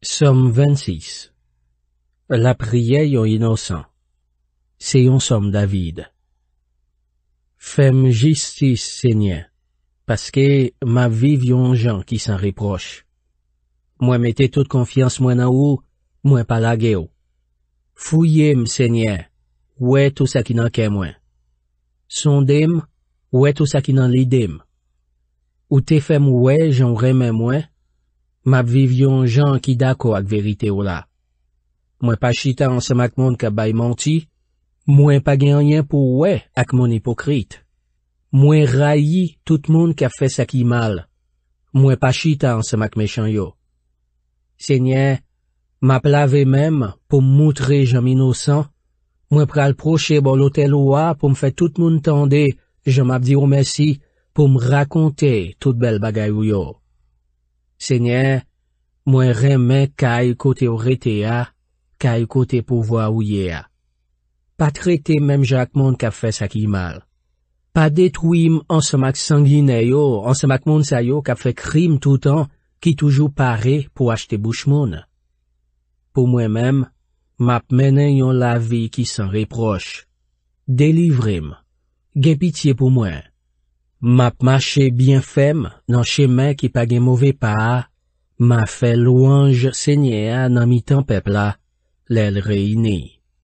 SOM 26 LA PRIYE YON INOSAN SE YON SOM DAVID FEM JISTIZ SENYE PASKE MA VIV YON JAN KI SAN RIPROCH Mwen mette tout konfians mwen an ou, mwen pala ge ou. FOUYE M SENYE WE TOU SAKI NAN KE MWEN SON DEM WE TOU SAKI NAN LI DEM OU TE FEM WE JAN REMEN MWEN map vivyon jan ki dako ak verite ou la. Mwen pa chita ansemak moun ka bay manti, mwen pa genyen pou we ak moun hipokrite. Mwen rayi tout moun ka fes ak imal, mwen pa chita ansemak me chan yo. Senyen, map lave menm pou moutre jom inosan, mwen pral proche bol otel ou wa pou mfe tout moun tende, jom ap di ou mesi pou mrakonte tout bel bagay ou yo. Senye, mwen reme ka y kote o rete a, ka y kote pou vwa ou ye a. Pa trete menm jakmon ka fe sakimal. Pa detwim ansamak sangine yo, ansamakmon sa yo ka fe krim toutan ki toujou pare pou achte bouchmon. Po mwen menm, map menen yon la vi ki san reproche. De livrim. Ge pitiye pou mwen. Map mache byen fem nan chemen ki page mouve pa, ma fe louanj senye anan mitan pepla lel reyiney.